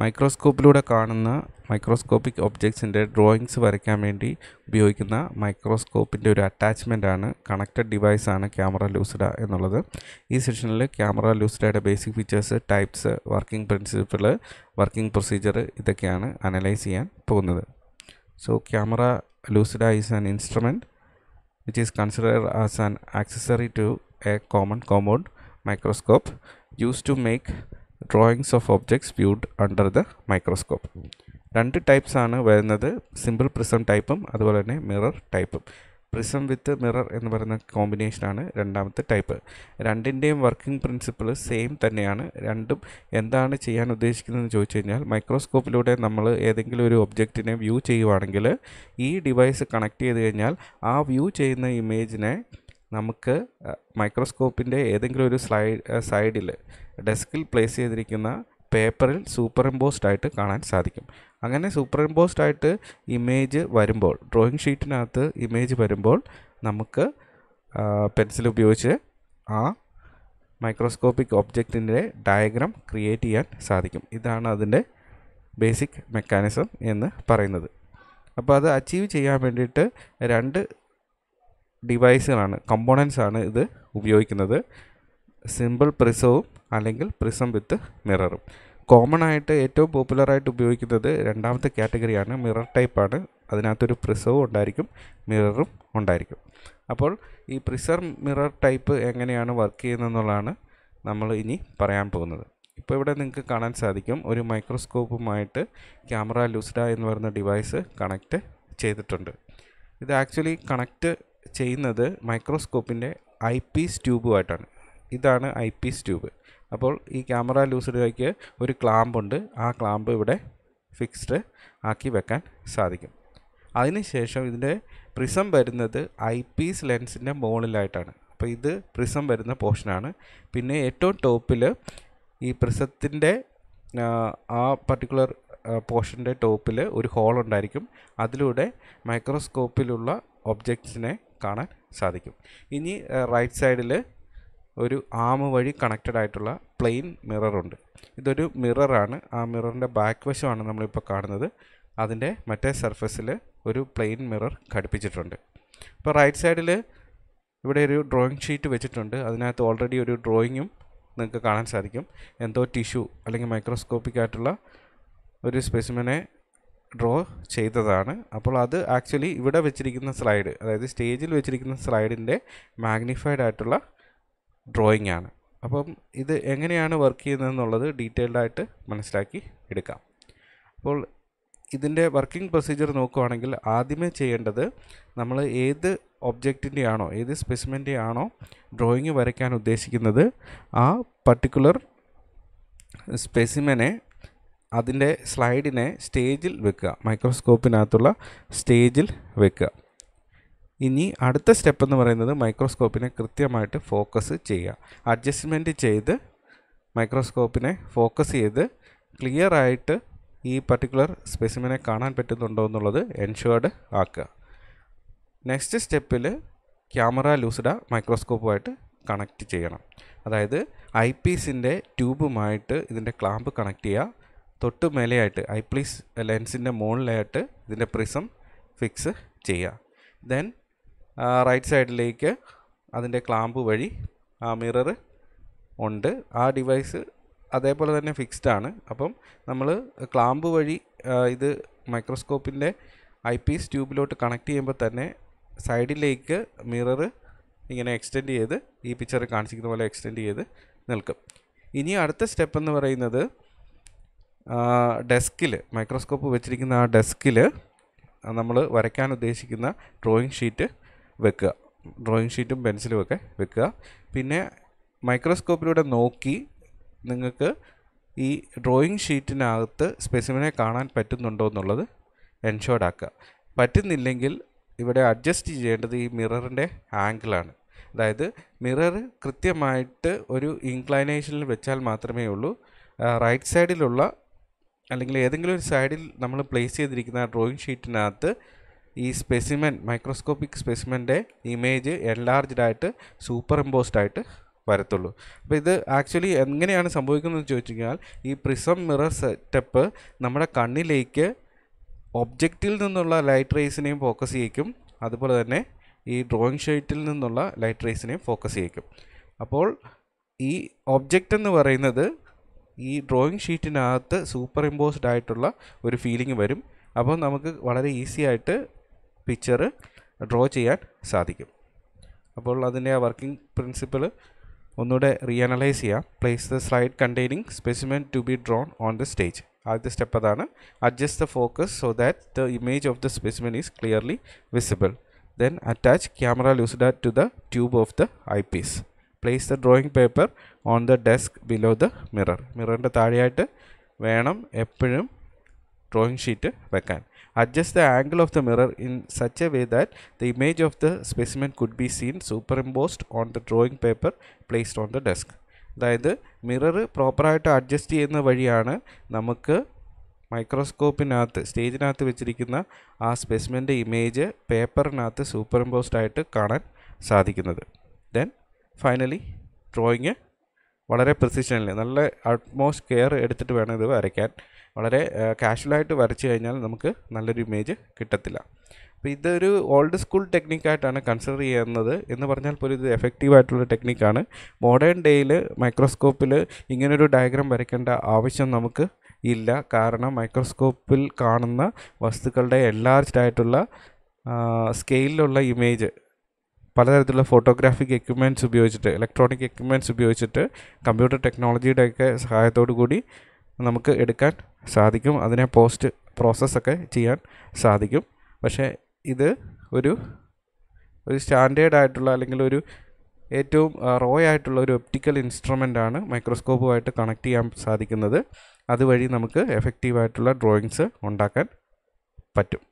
മൈക്രോസ്കോപ്പിലൂടെ കാണുന്ന microscopic ഒബ്ജക്ട്സിൻ്റെ drawings വരയ്ക്കാൻ വേണ്ടി ഉപയോഗിക്കുന്ന മൈക്രോസ്കോപ്പിൻ്റെ ഒരു ആണ് കണക്റ്റഡ് ഡിവൈസാണ് ക്യാമറ ലൂസിഡ എന്നുള്ളത് ഈ സെഷനിൽ ക്യാമറ ലൂസിഡയുടെ basic features types working principle working procedure ഇതൊക്കെയാണ് അനലൈസ് ചെയ്യാൻ പോകുന്നത് so camera lucida is an instrument which is considered as an accessory to a common compound microscope used to make drawings of objects viewed under the microscope രണ്ട് types ആണ് വരുന്നത് simple prism ടൈപ്പും അതുപോലെ തന്നെ mirror ടൈപ്പും prism വിത്ത് mirror എന്ന് പറയുന്ന കോമ്പിനേഷനാണ് രണ്ടാമത്തെ ടൈപ്പ് രണ്ടിൻ്റെയും വർക്കിംഗ് പ്രിൻസിപ്പിൾ സെയിം തന്നെയാണ് രണ്ടും എന്താണ് ചെയ്യാൻ ഉദ്ദേശിക്കുന്നതെന്ന് ചോദിച്ചു കഴിഞ്ഞാൽ മൈക്രോസ്കോപ്പിലൂടെ നമ്മൾ ഏതെങ്കിലും ഒരു ഒബ്ജക്റ്റിനെ വ്യൂ ചെയ്യുവാണെങ്കിൽ ഈ ഡിവൈസ് കണക്ട് ചെയ്ത് കഴിഞ്ഞാൽ ആ വ്യൂ ചെയ്യുന്ന ഇമേജിനെ നമുക്ക് മൈക്രോസ്കോപ്പിൻ്റെ ഏതെങ്കിലും ഒരു സ്ലൈഡ് സൈഡിൽ ഡെസ്കിൽ പ്ലേസ് ചെയ്തിരിക്കുന്ന പേപ്പറിൽ സൂപ്പർ എംബോസ്ഡ് ആയിട്ട് കാണാൻ സാധിക്കും അങ്ങനെ സൂപ്പർ എംബോസ്ഡ് ആയിട്ട് ഇമേജ് വരുമ്പോൾ ഡ്രോയിങ് ഷീറ്റിനകത്ത് ഇമേജ് വരുമ്പോൾ നമുക്ക് പെൻസിൽ ഉപയോഗിച്ച് ആ മൈക്രോസ്കോപ്പിക് ഒബ്ജക്റ്റിൻ്റെ ഡയഗ്രാം ക്രിയേറ്റ് ചെയ്യാൻ സാധിക്കും ഇതാണ് അതിൻ്റെ ബേസിക് മെക്കാനിസം എന്ന് പറയുന്നത് അപ്പോൾ അത് അച്ചീവ് ചെയ്യാൻ വേണ്ടിയിട്ട് രണ്ട് ഡിവൈസുകളാണ് കമ്പോണൻസ് ആണ് ഇത് ഉപയോഗിക്കുന്നത് സിമ്പിൾ പ്രിസവും അല്ലെങ്കിൽ പ്രിസം വിത്ത് മിററും കോമൺ ആയിട്ട് ഏറ്റവും പോപ്പുലറായിട്ട് ഉപയോഗിക്കുന്നത് രണ്ടാമത്തെ കാറ്റഗറിയാണ് മിറർ ടൈപ്പാണ് അതിനകത്തൊരു പ്രിസവും ഉണ്ടായിരിക്കും മിററും ഉണ്ടായിരിക്കും അപ്പോൾ ഈ പ്രിസർ മിറർ ടൈപ്പ് എങ്ങനെയാണ് വർക്ക് ചെയ്യുന്നതെന്നുള്ളതാണ് നമ്മൾ ഇനി പറയാൻ പോകുന്നത് ഇപ്പോൾ ഇവിടെ നിങ്ങൾക്ക് കാണാൻ സാധിക്കും ഒരു മൈക്രോസ്കോപ്പുമായിട്ട് ക്യാമറ ലൂസ്ഡ എന്ന് പറയുന്ന ഡിവൈസ് കണക്റ്റ് ചെയ്തിട്ടുണ്ട് ഇത് ആക്ച്വലി കണക്റ്റ് ചെയ്യുന്നത് മൈക്രോസ്കോപ്പിൻ്റെ ഐ പീസ് ട്യൂബുമായിട്ടാണ് ഇതാണ് ഐ പീസ് ട്യൂബ് അപ്പോൾ ഈ ക്യാമറ ലൂസിഡായിക്ക് ഒരു ക്ലാമ്പുണ്ട് ആ ക്ലാമ്പ് ഇവിടെ ഫിക്സ്ഡ് ആക്കി വെക്കാൻ സാധിക്കും അതിനുശേഷം ഇതിൻ്റെ പ്രിസം വരുന്നത് ഐ പീസ് ലെൻസിൻ്റെ മുകളിലായിട്ടാണ് അപ്പോൾ ഇത് പ്രിസം വരുന്ന പോർഷനാണ് പിന്നെ ഏറ്റവും ടോപ്പിൽ ഈ പ്രിസത്തിൻ്റെ ആ പർട്ടിക്കുലർ പോർഷൻ്റെ ടോപ്പിൽ ഒരു ഹോൾ ഉണ്ടായിരിക്കും അതിലൂടെ മൈക്രോസ്കോപ്പിലുള്ള ഒബ്ജക്ട്സിനെ കാണാൻ സാധിക്കും ഇനി റൈറ്റ് സൈഡിൽ ഒരു ആം വഴി കണക്റ്റഡ് ആയിട്ടുള്ള പ്ലെയിൻ മിററുണ്ട് ഇതൊരു മിററാണ് ആ മിററിൻ്റെ ബാക്ക് വശമാണ് നമ്മളിപ്പോൾ കാണുന്നത് അതിൻ്റെ മറ്റേ സർഫസിൽ ഒരു പ്ലെയിൻ മിറർ ഘടിപ്പിച്ചിട്ടുണ്ട് അപ്പോൾ റൈറ്റ് സൈഡിൽ ഇവിടെ ഒരു ഡ്രോയിങ് ഷീറ്റ് വെച്ചിട്ടുണ്ട് അതിനകത്ത് ഓൾറെഡി ഒരു ഡ്രോയിങ്ങും നിങ്ങൾക്ക് കാണാൻ സാധിക്കും എന്തോ ടിഷ്യൂ അല്ലെങ്കിൽ മൈക്രോസ്കോപ്പിക് ആയിട്ടുള്ള ഒരു സ്പെസിമനെ ഡ്രോ ചെയ്തതാണ് അപ്പോൾ അത് ആക്ച്വലി ഇവിടെ വെച്ചിരിക്കുന്ന സ്ലൈഡ് അതായത് സ്റ്റേജിൽ വെച്ചിരിക്കുന്ന സ്ലൈഡിൻ്റെ മാഗ്നിഫൈഡ് ആയിട്ടുള്ള ഡ്രോയിങ് ആണ് അപ്പം ഇത് എങ്ങനെയാണ് വർക്ക് ചെയ്യുന്നതെന്നുള്ളത് ഡീറ്റെയിൽഡ് ആയിട്ട് മനസ്സിലാക്കി എടുക്കാം അപ്പോൾ ഇതിൻ്റെ വർക്കിംഗ് പ്രൊസീജിയർ നോക്കുവാണെങ്കിൽ ആദ്യമേ ചെയ്യേണ്ടത് നമ്മൾ ഏത് ഒബ്ജക്റ്റിൻ്റെ ആണോ ഏത് സ്പെസിമെൻ്റെ ആണോ ഡ്രോയിങ് വരയ്ക്കാൻ ഉദ്ദേശിക്കുന്നത് ആ പർട്ടിക്കുലർ സ്പെസിമെനെ അതിൻ്റെ സ്ലൈഡിനെ സ്റ്റേജിൽ വെക്കുക മൈക്രോസ്കോപ്പിനകത്തുള്ള സ്റ്റേജിൽ വെക്കുക ഇനി അടുത്ത സ്റ്റെപ്പ് എന്ന് പറയുന്നത് മൈക്രോസ്കോപ്പിനെ കൃത്യമായിട്ട് ഫോക്കസ് ചെയ്യുക അഡ്ജസ്റ്റ്മെൻറ്റ് ചെയ്ത് മൈക്രോസ്കോപ്പിനെ ഫോക്കസ് ചെയ്ത് ക്ലിയർ ആയിട്ട് ഈ പർട്ടിക്കുലർ സ്പെസിമിനെ കാണാൻ പറ്റുന്നുണ്ടോ എന്നുള്ളത് എൻഷുവേർഡ് ആക്കുക നെക്സ്റ്റ് സ്റ്റെപ്പിൽ ക്യാമറ ലൂസിഡ മൈക്രോസ്കോപ്പുമായിട്ട് കണക്റ്റ് ചെയ്യണം അതായത് ഐ പീസിൻ്റെ ട്യൂബുമായിട്ട് ഇതിൻ്റെ ക്ലാമ്പ് കണക്ട് ചെയ്യുക തൊട്ട് മേലെയായിട്ട് ഐ പ്ലീസ് ലെൻസിൻ്റെ മുകളിലായിട്ട് ഇതിൻ്റെ പ്രിസം ഫിക്സ് ചെയ്യുക ദെൻ റൈറ്റ് സൈഡിലേക്ക് അതിൻ്റെ ക്ലാമ്പ് വഴി ആ മിറർ ഉണ്ട് ആ ഡിവൈസ് അതേപോലെ തന്നെ ഫിക്സ്ഡ് ആണ് അപ്പം നമ്മൾ ക്ലാമ്പ് വഴി ഇത് മൈക്രോസ്കോപ്പിൻ്റെ ഐ പീസ് ട്യൂബിലോട്ട് കണക്ട് ചെയ്യുമ്പോൾ തന്നെ സൈഡിലേക്ക് മിറർ ഇങ്ങനെ എക്സ്റ്റെൻഡ് ചെയ്ത് ഈ പിക്ചർ കാണിച്ചിരിക്കുന്ന പോലെ എക്സ്റ്റെൻഡ് ചെയ്ത് നിൽക്കും ഇനി അടുത്ത സ്റ്റെപ്പ് എന്ന് പറയുന്നത് ആ ഡെസ്കിൽ മൈക്രോസ്കോപ്പ് വെച്ചിരിക്കുന്ന ആ ഡെസ്കിൽ നമ്മൾ വരയ്ക്കാൻ ഉദ്ദേശിക്കുന്ന ഡ്രോയിങ് ഷീറ്റ് വെക്കുക ഡ്രോയിങ് ഷീറ്റും പെൻസിലും ഒക്കെ വെക്കുക പിന്നെ മൈക്രോസ്കോപ്പിലൂടെ നോക്കി നിങ്ങൾക്ക് ഈ ഡ്രോയിങ് ഷീറ്റിനകത്ത് സ്പെസിമിനെ കാണാൻ പറ്റുന്നുണ്ടോ എന്നുള്ളത് എൻഷോർഡ് ആക്കുക പറ്റുന്നില്ലെങ്കിൽ ഇവിടെ അഡ്ജസ്റ്റ് ചെയ്യേണ്ടത് ഈ മിററിൻ്റെ ആംഗിളാണ് അതായത് മിറർ കൃത്യമായിട്ട് ഒരു ഇൻക്ലൈനേഷനിൽ വെച്ചാൽ മാത്രമേ ഉള്ളൂ റൈറ്റ് സൈഡിലുള്ള അല്ലെങ്കിൽ ഏതെങ്കിലും ഒരു സൈഡിൽ നമ്മൾ പ്ലേസ് ചെയ്തിരിക്കുന്ന ആ ഡ്രോയിങ് ഷീറ്റിനകത്ത് ഈ സ്പെസിമെൻ മൈക്രോസ്കോപ്പിക് സ്പെസിമെൻ്റെ ഇമേജ് എൻലാർജ്ഡ് ആയിട്ട് സൂപ്പർ ഇമ്പോസ്ഡ് ആയിട്ട് വരത്തുള്ളൂ അപ്പോൾ ഇത് ആക്ച്വലി എങ്ങനെയാണ് സംഭവിക്കുന്നതെന്ന് ചോദിച്ചു കഴിഞ്ഞാൽ ഈ പ്രിസം മിറർ സെറ്റപ്പ് നമ്മുടെ കണ്ണിലേക്ക് ഒബ്ജക്റ്റിൽ നിന്നുള്ള ലൈറ്റ് റേസിനെയും ഫോക്കസ് ചെയ്യിക്കും അതുപോലെ തന്നെ ഈ ഡ്രോയിങ് ഷീറ്റിൽ നിന്നുള്ള ലൈറ്റ് റേസിനെയും ഫോക്കസ് ചെയ്യിക്കും അപ്പോൾ ഈ ഒബ്ജക്റ്റ് എന്ന് പറയുന്നത് ഈ ഡ്രോയിങ് ഷീറ്റിനകത്ത് സൂപ്പർ ഇമ്പോസ്ഡ് ആയിട്ടുള്ള ഒരു ഫീലിംഗ് വരും അപ്പോൾ നമുക്ക് വളരെ ഈസി ആയിട്ട് പിക്ചർ ഡ്രോ ചെയ്യാൻ സാധിക്കും അപ്പോൾ അതിൻ്റെ ആ വർക്കിംഗ് പ്രിൻസിപ്പിൾ ഒന്നുകൂടെ റീഅനലൈസ് ചെയ്യാം place the slide containing specimen to be drawn on the stage ആദ്യത്തെ സ്റ്റെപ്പ് അതാണ് adjust the focus so that the image of the specimen is clearly visible then attach camera lucida to the tube of the eyepiece place the drawing paper on the desk below the mirror മിററിൻ്റെ താഴെയായിട്ട് വേണം എപ്പോഴും drawing sheet വെക്കാൻ adjust the angle of the mirror in such a way that the image of the specimen could be seen superimposed on the drawing paper placed on the desk അതായത് mirror പ്രോപ്പറായിട്ട് adjust ചെയ്യുന്ന വഴിയാണ് നമുക്ക് മൈക്രോസ്കോപ്പിനകത്ത് സ്റ്റേജിനകത്ത് വെച്ചിരിക്കുന്ന ആ സ്പെസിമെൻ്റെ ഇമേജ് പേപ്പറിനകത്ത് സൂപ്പർ ഇമ്പോസ്ഡ് ആയിട്ട് കാണാൻ സാധിക്കുന്നത് ദെൻ ഫൈനലി ഡ്രോയിങ് വളരെ പ്രിസിഷനിൽ നല്ല അറ്റ്മോസ്റ്റ് കെയർ എടുത്തിട്ട് വേണം ഇത് വരയ്ക്കാൻ വളരെ കാഷ്വലായിട്ട് വരച്ചു കഴിഞ്ഞാൽ നമുക്ക് നല്ലൊരു ഇമേജ് കിട്ടത്തില്ല അപ്പോൾ ഇതൊരു ഓൾഡ് സ്കൂൾ ടെക്നിക്കായിട്ടാണ് കൺസിഡർ ചെയ്യുന്നത് എന്ന് പറഞ്ഞാൽ പോലും ഇത് ആയിട്ടുള്ള ടെക്നിക്കാണ് മോഡേൺ ഡേയിൽ മൈക്രോസ്കോപ്പിൽ ഇങ്ങനൊരു ഡയഗ്രാം വരയ്ക്കേണ്ട ആവശ്യം നമുക്ക് ഇല്ല കാരണം മൈക്രോസ്കോപ്പിൽ കാണുന്ന വസ്തുക്കളുടെ എൻലാർജ്ഡ് ആയിട്ടുള്ള സ്കെയിലുള്ള ഇമേജ് പലതരത്തിലുള്ള ഫോട്ടോഗ്രാഫിക് എക്യുപ്മെൻറ്റ്സ് ഉപയോഗിച്ചിട്ട് ഇലക്ട്രോണിക് എക്യുപ്മെൻറ്റ്സ് ഉപയോഗിച്ചിട്ട് കമ്പ്യൂട്ടർ ടെക്നോളജിയുടെ ഒക്കെ സഹായത്തോടു കൂടി നമുക്ക് എടുക്കാൻ സാധിക്കും അതിനെ പോസ്റ്റ് പ്രോസസ്സൊക്കെ ചെയ്യാൻ സാധിക്കും പക്ഷേ ഇത് ഒരു ഒരു സ്റ്റാൻഡേർഡ് ആയിട്ടുള്ള അല്ലെങ്കിൽ ഒരു ഏറ്റവും റോ ആയിട്ടുള്ള ഒരു ഒപ്റ്റിക്കൽ ഇൻസ്ട്രുമെൻ്റ് ആണ് മൈക്രോസ്കോപ്പുമായിട്ട് കണക്ട് ചെയ്യാൻ സാധിക്കുന്നത് അതുവഴി നമുക്ക് എഫക്റ്റീവായിട്ടുള്ള ഡ്രോയിങ്സ് ഉണ്ടാക്കാൻ പറ്റും